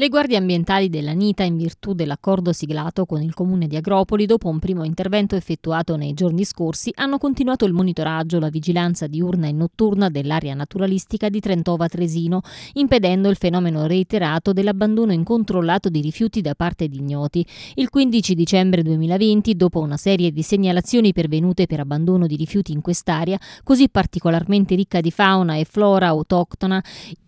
Le guardie ambientali della Nita, in virtù dell'accordo siglato con il comune di Agropoli dopo un primo intervento effettuato nei giorni scorsi, hanno continuato il monitoraggio, la vigilanza diurna e notturna dell'area naturalistica di Trentova Tresino, impedendo il fenomeno reiterato dell'abbandono incontrollato di rifiuti da parte di ignoti. Il 15 dicembre 2020, dopo una serie di segnalazioni pervenute per abbandono di rifiuti in quest'area, così particolarmente ricca di fauna e flora autoctona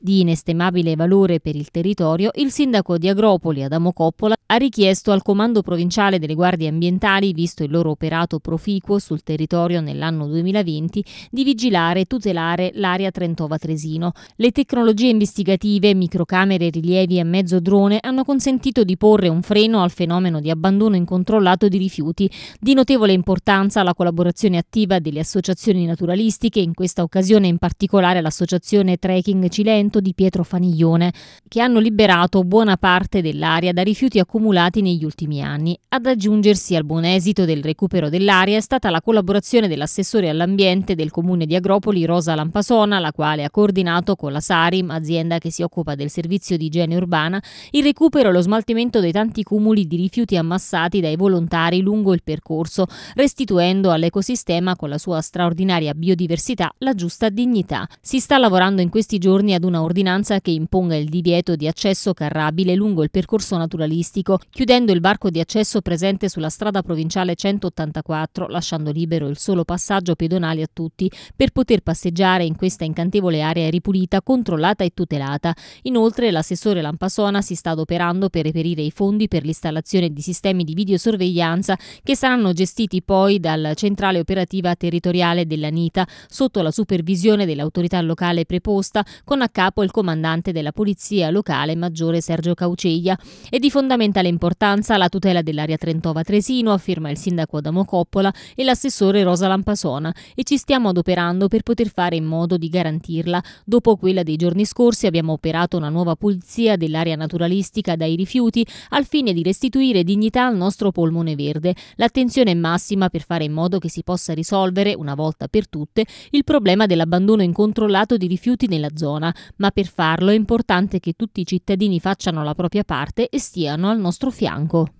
di inestimabile valore per il territorio, il sindaco di Agropoli, Adamo Coppola, ha richiesto al Comando Provinciale delle Guardie Ambientali, visto il loro operato proficuo sul territorio nell'anno 2020, di vigilare e tutelare l'area Trentova Tresino. Le tecnologie investigative, microcamere, rilievi e mezzo drone hanno consentito di porre un freno al fenomeno di abbandono incontrollato di rifiuti. Di notevole importanza la collaborazione attiva delle associazioni naturalistiche, in questa occasione in particolare l'associazione Trekking Cilento di Pietro Faniglione, che hanno liberato buona parte dell'area da rifiuti accumulati accumulati negli ultimi anni. Ad aggiungersi al buon esito del recupero dell'area è stata la collaborazione dell'assessore all'ambiente del comune di Agropoli Rosa Lampasona, la quale ha coordinato con la Sarim, azienda che si occupa del servizio di igiene urbana, il recupero e lo smaltimento dei tanti cumuli di rifiuti ammassati dai volontari lungo il percorso, restituendo all'ecosistema con la sua straordinaria biodiversità la giusta dignità. Si sta lavorando in questi giorni ad una ordinanza che imponga il divieto di accesso carrabile lungo il percorso naturalistico pubblico, chiudendo il barco di accesso presente sulla strada provinciale 184, lasciando libero il solo passaggio pedonale a tutti, per poter passeggiare in questa incantevole area ripulita, controllata e tutelata. Inoltre l'assessore Lampasona si sta adoperando per reperire i fondi per l'installazione di sistemi di videosorveglianza che saranno gestiti poi dalla centrale operativa territoriale della Nita, sotto la supervisione dell'autorità locale preposta, con a capo il comandante della polizia locale maggiore Sergio Cauceglia. È di fondamentale Capitale importanza la tutela dell'area Trentova-Tresino, afferma il sindaco Adamo Coppola e l'assessore Rosa Lampasona, e ci stiamo adoperando per poter fare in modo di garantirla. Dopo quella dei giorni scorsi abbiamo operato una nuova pulizia dell'area naturalistica dai rifiuti al fine di restituire dignità al nostro polmone verde. L'attenzione è massima per fare in modo che si possa risolvere, una volta per tutte, il problema dell'abbandono incontrollato di rifiuti nella zona, ma per farlo è importante che tutti i cittadini facciano la propria parte e stiano al nostro nostro fianco.